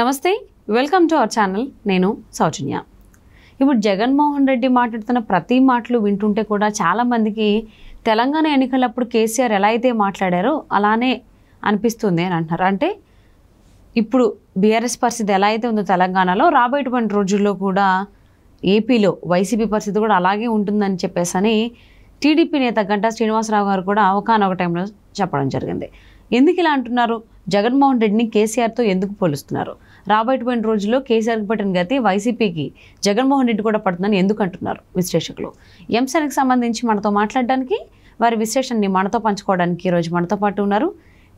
నమస్తే welcome to our channel నేను సౌజన్య ఇప్పుడు జగన్మోహన్ రెడ్డి మాట్లాడుతున్న ప్రతి మాటలు వింటుంటే కూడా చాలామందికి తెలంగాణ ఎన్నికలప్పుడు కేసీఆర్ ఎలా అయితే మాట్లాడారో అలానే అనిపిస్తుంది అని అంటున్నారు అంటే ఇప్పుడు బీఆర్ఎస్ పరిస్థితి ఎలా అయితే ఉందో తెలంగాణలో రాబోయేటువంటి రోజుల్లో కూడా ఏపీలో వైసీపీ పరిస్థితి కూడా అలాగే ఉంటుందని చెప్పేసి అని టీడీపీ నేత గంటా శ్రీనివాసరావు గారు కూడా ఒకనొక టైంలో చెప్పడం జరిగింది ఎందుకు ఇలా అంటున్నారు జగన్మోహన్ రెడ్డిని కేసీఆర్తో ఎందుకు పోలుస్తున్నారు రాబోయేటువంటి రోజుల్లో కేసీఆర్కి పట్టిన గతి వైసీపీకి జగన్మోహన్ రెడ్డి కూడా పడుతుందని ఎందుకు అంటున్నారు విశ్లేషకులు ఎంసెన్కి సంబంధించి మనతో మాట్లాడడానికి వారి విశ్లేషణని మనతో పంచుకోవడానికి ఈరోజు మనతో పాటు ఉన్నారు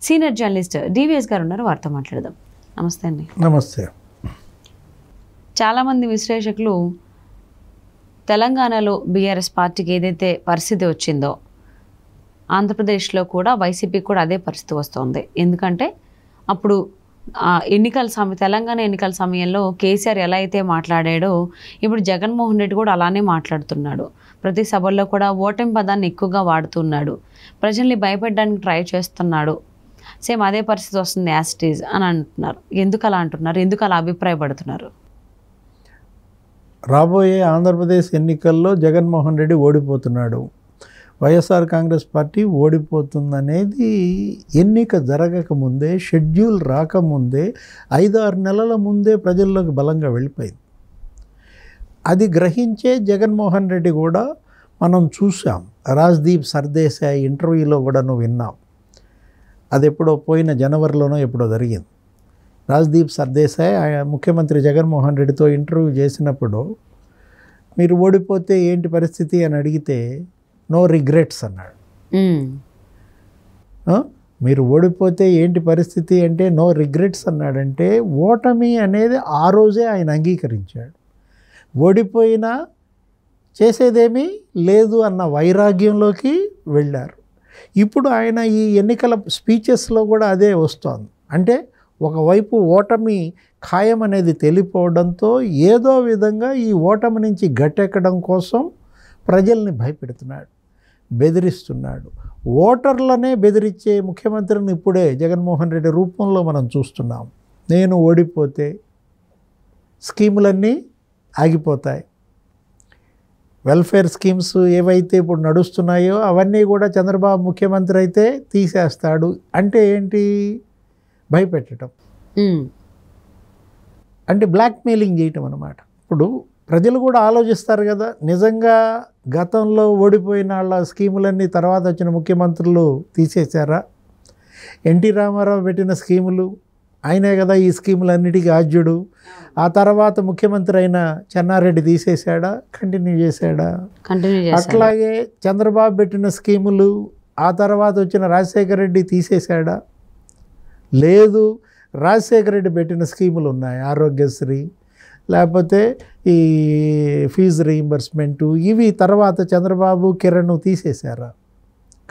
సీనియర్ జర్నలిస్ట్ డివిఎస్ గారు ఉన్నారు వారితో మాట్లాడదాం నమస్తే అండి నమస్తే చాలామంది విశ్లేషకులు తెలంగాణలో బీఆర్ఎస్ పార్టీకి ఏదైతే పరిస్థితి వచ్చిందో ఆంధ్రప్రదేశ్లో కూడా వైసీపీ కూడా అదే పరిస్థితి వస్తుంది ఎందుకంటే అప్పుడు ఎన్నికల సమయం తెలంగాణ ఎన్నికల సమయంలో కేసీఆర్ ఎలా అయితే మాట్లాడాడో ఇప్పుడు జగన్మోహన్ రెడ్డి కూడా అలానే మాట్లాడుతున్నాడు ప్రతి సభల్లో కూడా ఓటమి పదాన్ని ఎక్కువగా వాడుతున్నాడు ప్రజల్ని భయపెట్టడానికి ట్రై చేస్తున్నాడు సేమ్ అదే పరిస్థితి వస్తుంది యాస్టీజ్ అని అంటున్నారు ఎందుకు అలా అంటున్నారు ఎందుకు అలా అభిప్రాయపడుతున్నారు రాబోయే ఆంధ్రప్రదేశ్ ఎన్నికల్లో జగన్మోహన్ రెడ్డి ఓడిపోతున్నాడు వైఎస్ఆర్ కాంగ్రెస్ పార్టీ ఓడిపోతుందనేది ఎన్నిక జరగక ముందే షెడ్యూల్ రాకముందే ఐదారు నెలల ముందే ప్రజల్లోకి బలంగా వెళ్ళిపోయింది అది గ్రహించే జగన్మోహన్ రెడ్డి కూడా మనం చూసాం రాజ్దీప్ సర్దేశాయ్ ఇంటర్వ్యూలో కూడా నువ్వు విన్నావు అది ఎప్పుడో పోయిన జనవరిలోనో ఎప్పుడో జరిగింది రాజ్దీప్ సర్దేశాయ్ ముఖ్యమంత్రి జగన్మోహన్ రెడ్డితో ఇంటర్వ్యూ చేసినప్పుడు మీరు ఓడిపోతే ఏంటి పరిస్థితి అని అడిగితే నో రిగ్రెట్స్ అన్నాడు మీరు ఓడిపోతే ఏంటి పరిస్థితి అంటే నో రిగ్రెట్స్ అన్నాడంటే ఓటమి అనేది ఆ రోజే ఆయన అంగీకరించాడు ఓడిపోయినా చేసేదేమీ లేదు అన్న వైరాగ్యంలోకి వెళ్ళారు ఇప్పుడు ఆయన ఈ ఎన్నికల స్పీచెస్లో కూడా అదే వస్తోంది అంటే ఒకవైపు ఓటమి ఖాయం అనేది తెలిపోవడంతో ఏదో విధంగా ఈ ఓటమి నుంచి గట్టెక్కడం కోసం ప్రజల్ని భయపెడుతున్నాడు బెదిరిస్తున్నాడు ఓటర్లనే బెదిరించే ముఖ్యమంత్రిని ఇప్పుడే జగన్మోహన్ రెడ్డి రూపంలో మనం చూస్తున్నాం నేను ఓడిపోతే స్కీములన్నీ ఆగిపోతాయి వెల్ఫేర్ స్కీమ్స్ ఏవైతే ఇప్పుడు నడుస్తున్నాయో అవన్నీ కూడా చంద్రబాబు ముఖ్యమంత్రి అయితే తీసేస్తాడు అంటే ఏంటి భయపెట్టడం అంటే బ్లాక్మెయిలింగ్ చేయటం అనమాట ఇప్పుడు ప్రజలు కూడా ఆలోచిస్తారు కదా నిజంగా గతంలో ఓడిపోయిన వాళ్ళ స్కీములన్నీ తర్వాత వచ్చిన ముఖ్యమంత్రులు తీసేశారా ఎన్టీ రామారావు పెట్టిన స్కీములు ఆయనే కదా ఈ స్కీములన్నిటికీ ఆద్యుడు ఆ తర్వాత ముఖ్యమంత్రి అయిన చెన్నారెడ్డి తీసేశాడా కంటిన్యూ చేశాడా అట్లాగే చంద్రబాబు పెట్టిన స్కీములు ఆ తర్వాత వచ్చిన రాజశేఖర రెడ్డి తీసేశాడా లేదు రాజశేఖర రెడ్డి పెట్టిన స్కీములు ఉన్నాయి ఆరోగ్యశ్రీ లేకపోతే ఈ ఫీజు రీయింబర్స్మెంటు ఇవి తర్వాత చంద్రబాబు కిరణ్ తీసేశారా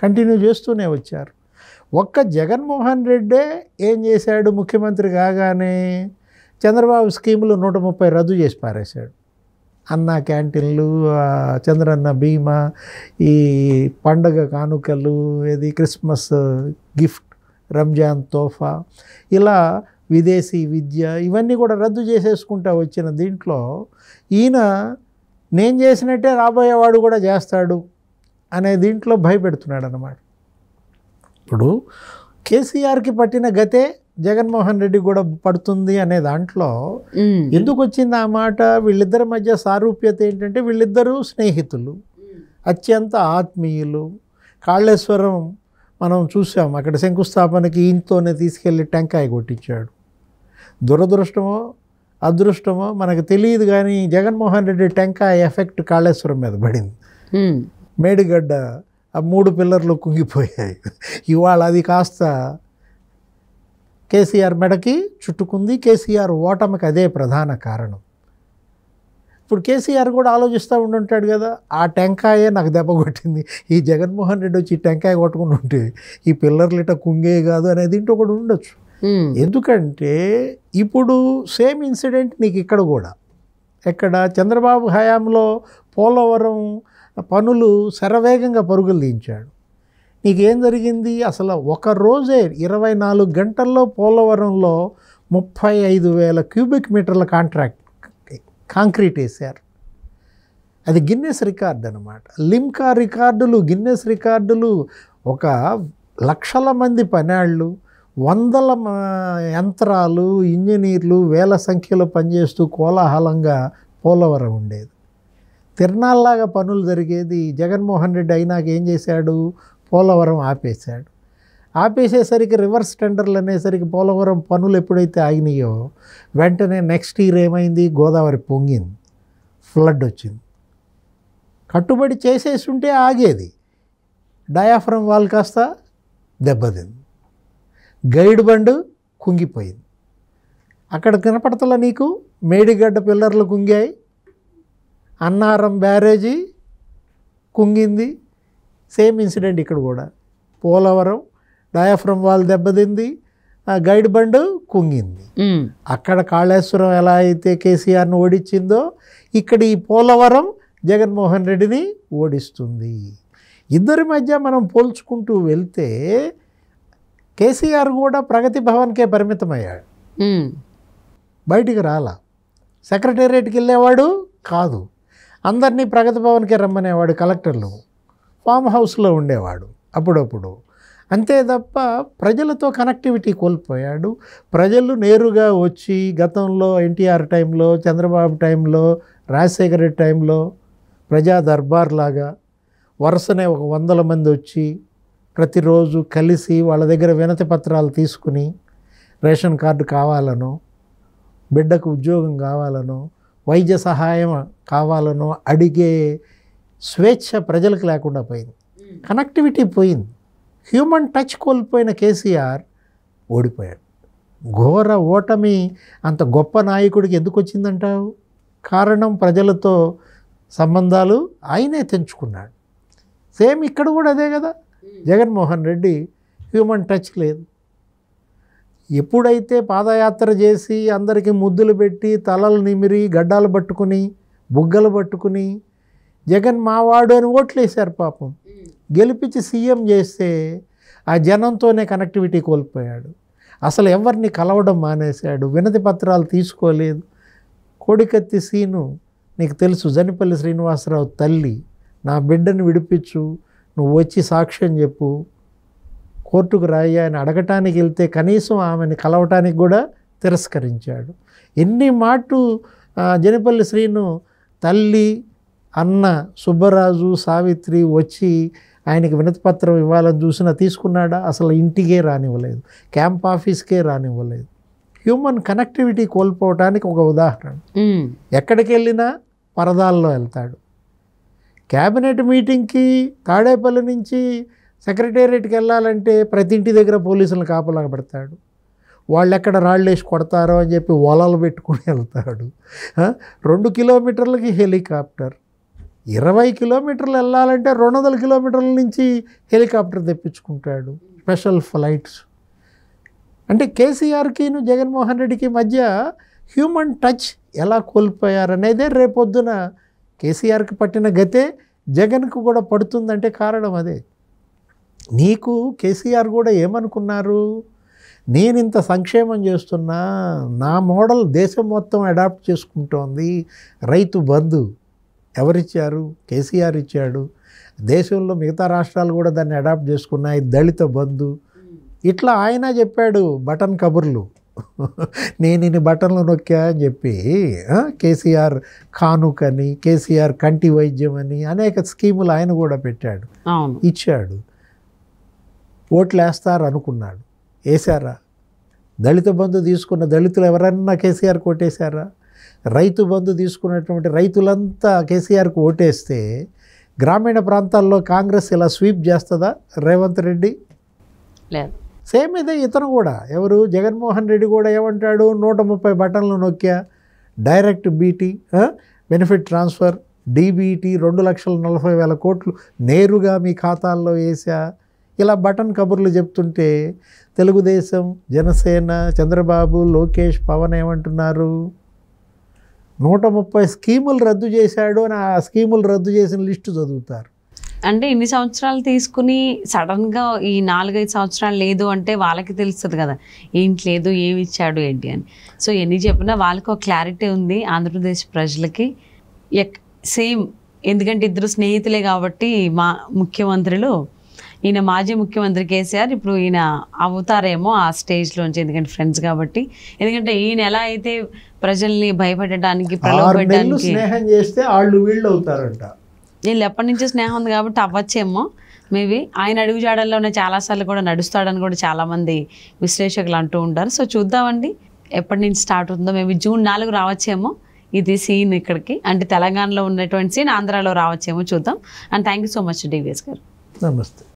కంటిన్యూ చేస్తూనే వచ్చారు ఒక్క జగన్మోహన్ రెడ్డే ఏం చేశాడు ముఖ్యమంత్రి కాగానే చంద్రబాబు స్కీములు నూట ముప్పై రద్దు చేసి పారేశాడు అన్న క్యాంటీన్లు చంద్రన్న బీమా ఈ పండగ కానుకలు ఇది క్రిస్మస్ గిఫ్ట్ రంజాన్ తోఫా ఇలా విదేశీ విద్య ఇవన్నీ కూడా రద్దు చేసేసుకుంటా వచ్చిన దీంట్లో ఈయన నేను చేసినట్టే రాబోయేవాడు కూడా చేస్తాడు అనే దీంట్లో భయపెడుతున్నాడు అనమాట ఇప్పుడు కేసీఆర్కి పట్టిన గతే జగన్మోహన్ రెడ్డి కూడా పడుతుంది అనే దాంట్లో ఎందుకు వచ్చింది ఆ మాట వీళ్ళిద్దరి మధ్య సారూప్యత ఏంటంటే వీళ్ళిద్దరూ స్నేహితులు అత్యంత ఆత్మీయులు కాళేశ్వరం మనం చూసాం అక్కడ శంకుస్థాపనకి ఈయనతోనే తీసుకెళ్ళి టెంకాయ కొట్టించాడు దురదృష్టమో అదృష్టమో మనకు తెలియదు కానీ జగన్మోహన్ రెడ్డి టెంకా ఎఫెక్ట్ కాళేశ్వరం మీద పడింది మేడిగడ్డ ఆ మూడు పిల్లర్లు కుంగిపోయాయి ఇవాళ అది కాస్త కేసీఆర్ మెడకి చుట్టుకుంది కేసీఆర్ ఓటమికి అదే ప్రధాన కారణం ఇప్పుడు కేసీఆర్ కూడా ఆలోచిస్తూ ఉంటాడు కదా ఆ టెంకాయే నాకు దెబ్బ కొట్టింది ఈ జగన్మోహన్ రెడ్డి వచ్చి టెంకాయ కొట్టుకుని ఉంటే ఈ పిల్లర్లు ఇట కుంగే కాదు అనేది ఇంటో కూడా ఉండొచ్చు Hmm. ఎందుకంటే ఇప్పుడు సేమ్ ఇన్సిడెంట్ నీకు ఇక్కడ కూడా ఇక్కడ చంద్రబాబు హయాంలో పోలవరం పనులు శరవేగంగా పరుగులు దించాడు నీకేం జరిగింది అసలు ఒక రోజే ఇరవై నాలుగు గంటల్లో పోలవరంలో ముప్పై ఐదు వేల క్యూబిక్ మీటర్ల కాంట్రాక్ట్ కాంక్రీట్ వేశారు అది గిన్నెస్ రికార్డు అనమాట లిమ్కా రికార్డులు గిన్నెస్ రికార్డులు ఒక లక్షల మంది పనాళ్ళు వందల యంత్రాలు ఇంజనీర్లు వేల సంఖ్యలో పనిచేస్తూ కోలాహలంగా పోలవరం ఉండేది తిరణాల్లాగా పనులు జరిగేది జగన్మోహన్ రెడ్డి అయినాక ఏం చేశాడు పోలవరం ఆపేశాడు ఆపేసేసరికి రివర్స్ టెండర్లు అనేసరికి పోలవరం పనులు ఎప్పుడైతే ఆగినాయో వెంటనే నెక్స్ట్ ఇయర్ ఏమైంది గోదావరి పొంగింది ఫ్లడ్ వచ్చింది కట్టుబడి చేసేసి ఉంటే ఆగేది డయాఫ్రమ్ వాళ్ళు కాస్త దెబ్బతింది గైడ్ బండ్ కుంగిపోయింది అక్కడ కనపడతల నీకు మేడిగడ్డ పిల్లర్లు కుంగాయి అన్నారం బ్యారేజీ కుంగింది సేమ్ ఇన్సిడెంట్ ఇక్కడ కూడా పోలవరం డయాఫ్రమ్ వాల్ దెబ్బతింది గైడ్ బండ్ కుంగింది అక్కడ కాళేశ్వరం ఎలా అయితే కేసీఆర్ను ఓడించిందో ఇక్కడ ఈ పోలవరం జగన్మోహన్ రెడ్డిని ఓడిస్తుంది ఇద్దరి మధ్య మనం పోల్చుకుంటూ వెళ్తే కేసీఆర్ కూడా ప్రగతి భవన్కే పరిమితమయ్యాడు బయటికి రాలా సెక్రటేరియట్కి వెళ్ళేవాడు కాదు అందరినీ ప్రగతి భవన్కే రమ్మనేవాడు కలెక్టర్లు ఫామ్ హౌస్లో ఉండేవాడు అప్పుడప్పుడు అంతే తప్ప ప్రజలతో కనెక్టివిటీ కోల్పోయాడు ప్రజలు నేరుగా వచ్చి గతంలో ఎన్టీఆర్ టైంలో చంద్రబాబు టైంలో రాజశేఖర రెడ్డి టైంలో ప్రజా దర్బార్ లాగా వరుసనే ఒక వందల మంది వచ్చి ప్రతిరోజు కలిసి వాళ్ళ దగ్గర వినతి పత్రాలు తీసుకుని రేషన్ కార్డు కావాలనో బిడ్డకు ఉద్యోగం కావాలనో వైద్య సహాయం కావాలనో అడిగే స్వేచ్ఛ ప్రజలకు లేకుండా పోయింది కనెక్టివిటీ పోయింది హ్యూమన్ టచ్ కోల్పోయిన కేసీఆర్ ఓడిపోయాడు ఘోర ఓటమి అంత గొప్ప నాయకుడికి ఎందుకు వచ్చిందంటావు కారణం ప్రజలతో సంబంధాలు ఆయనే తెంచుకున్నాడు సేమ్ ఇక్కడ కూడా అదే కదా జగన్మోహన్ రెడ్డి హ్యూమన్ టచ్ లేదు ఎప్పుడైతే పాదయాత్ర చేసి అందరికీ ముద్దులు పెట్టి తలలు నిమిరి గడ్డాలు పట్టుకుని బుగ్గలు పట్టుకుని జగన్ మావాడు అని ఓట్లేశారు పాపం గెలిపించి సీఎం చేస్తే ఆ జనంతోనే కనెక్టివిటీ కోల్పోయాడు అసలు ఎవరిని కలవడం మానేశాడు వినతి పత్రాలు తీసుకోలేదు కోడికత్తి సీను నీకు తెలుసు జనిపల్లి శ్రీనివాసరావు తల్లి నా బిడ్డను విడిపించు నువ్వు వచ్చి సాక్ష్యం చెప్పు కోర్టుకు రాయి అని అడగటానికి వెళ్తే కనీసం ఆమెను కలవటానికి కూడా తిరస్కరించాడు ఎన్ని మాటు జనపల్లి శ్రీను తల్లి అన్న సుబ్బరాజు సావిత్రి వచ్చి ఆయనకి వినతిపత్రం ఇవ్వాలని చూసినా తీసుకున్నాడా అసలు ఇంటికే రానివ్వలేదు క్యాంప్ ఆఫీస్కే రానివ్వలేదు హ్యూమన్ కనెక్టివిటీ కోల్పోవటానికి ఒక ఉదాహరణ ఎక్కడికి వెళ్ళినా పరదాల్లో వెళ్తాడు క్యాబినెట్ మీటింగ్కి తాడేపల్లి నుంచి సెక్రటేరియట్కి వెళ్ళాలంటే ప్రతి ఇంటి దగ్గర పోలీసులను కాపలాగా పెడతాడు వాళ్ళు ఎక్కడ రాళ్ళు వేసి కొడతారో అని చెప్పి వలలు పెట్టుకుని వెళ్తాడు రెండు కిలోమీటర్లకి హెలికాప్టర్ ఇరవై కిలోమీటర్లు వెళ్ళాలంటే రెండు వందల కిలోమీటర్ల నుంచి హెలికాప్టర్ తెప్పించుకుంటాడు స్పెషల్ ఫ్లైట్స్ అంటే కేసీఆర్కి జగన్మోహన్ రెడ్డికి మధ్య హ్యూమన్ టచ్ ఎలా కోల్పోయారనేదే రేపొద్దున కేసీఆర్కి పట్టిన గతే జగన్కు కూడా పడుతుందంటే కారణం అదే నీకు కేసీఆర్ కూడా ఏమనుకున్నారు నేను ఇంత సంక్షేమం చేస్తున్నా నా మోడల్ దేశం మొత్తం అడాప్ట్ చేసుకుంటోంది రైతు బంధు ఎవరిచ్చారు కేసీఆర్ ఇచ్చాడు దేశంలో మిగతా రాష్ట్రాలు కూడా దాన్ని అడాప్ట్ చేసుకున్నాయి దళిత బంధు ఇట్లా ఆయన చెప్పాడు బటన్ కబుర్లు నేను ఇన్ని బటన్లు నొక్కా అని చెప్పి కేసీఆర్ కానుకని కేసీఆర్ కంటి వైద్యం అని అనేక స్కీములు ఆయన కూడా పెట్టాడు ఇచ్చాడు ఓట్లు వేస్తారు అనుకున్నాడు వేశారా దళిత బంధు తీసుకున్న దళితులు ఎవరన్నా కేసీఆర్ కొట్టేశారా రైతు బంధు తీసుకున్నటువంటి రైతులంతా కేసీఆర్కు ఓటేస్తే గ్రామీణ ప్రాంతాల్లో కాంగ్రెస్ ఇలా స్వీప్ చేస్తుందా రేవంత్ రెడ్డి లేదు సేమ్ ఇదే ఇతను కూడా ఎవరు జగన్మోహన్ రెడ్డి కూడా ఏమంటాడు నూట ముప్పై బటన్లు నొక్కా direct BT benefit transfer DBT రెండు లక్షల నలభై వేల కోట్లు నేరుగా మీ ఖాతాల్లో వేసా ఇలా బటన్ కబుర్లు చెప్తుంటే తెలుగుదేశం జనసేన చంద్రబాబు లోకేష్ పవన్ ఏమంటున్నారు నూట ముప్పై స్కీములు రద్దు చేశాడు అని ఆ స్కీములు రద్దు చేసిన లిస్టు చదువుతారు అంటే ఇన్ని సంవత్సరాలు తీసుకుని సడన్గా ఈ నాలుగైదు సంవత్సరాలు లేదు అంటే వాళ్ళకి తెలుస్తుంది కదా ఏంటి లేదు ఏమి ఇచ్చాడు ఏంటి అని సో ఎన్ని చెప్పినా వాళ్ళకి ఒక క్లారిటీ ఉంది ఆంధ్రప్రదేశ్ ప్రజలకి ఎక్ సేమ్ ఎందుకంటే ఇద్దరు స్నేహితులే కాబట్టి మా ముఖ్యమంత్రులు ఈయన మాజీ ముఖ్యమంత్రి కేసీఆర్ ఇప్పుడు ఈయన అవుతారేమో ఆ స్టేజ్లోంచి ఎందుకంటే ఫ్రెండ్స్ కాబట్టి ఎందుకంటే ఈయన ఎలా అయితే ప్రజల్ని భయపెట్టడానికి స్నేహం చేస్తే వాళ్ళు వీళ్ళు అవుతారంట వీళ్ళు ఎప్పటి నుంచి స్నేహం ఉంది కాబట్టి అవ్వచ్చేమో మేబీ ఆయన అడుగు జాడల్లోనే చాలాసార్లు కూడా నడుస్తాడని కూడా చాలామంది విశ్లేషకులు అంటూ ఉంటారు సో చూద్దామండి ఎప్పటి నుంచి స్టార్ట్ ఉందో మేబీ జూన్ నాలుగు రావచ్చేమో ఇది సీన్ ఇక్కడికి అంటే తెలంగాణలో ఉన్నటువంటి సీన్ ఆంధ్రాలో రావచ్చేమో చూద్దాం and thank you so much DVS గారు నమస్తే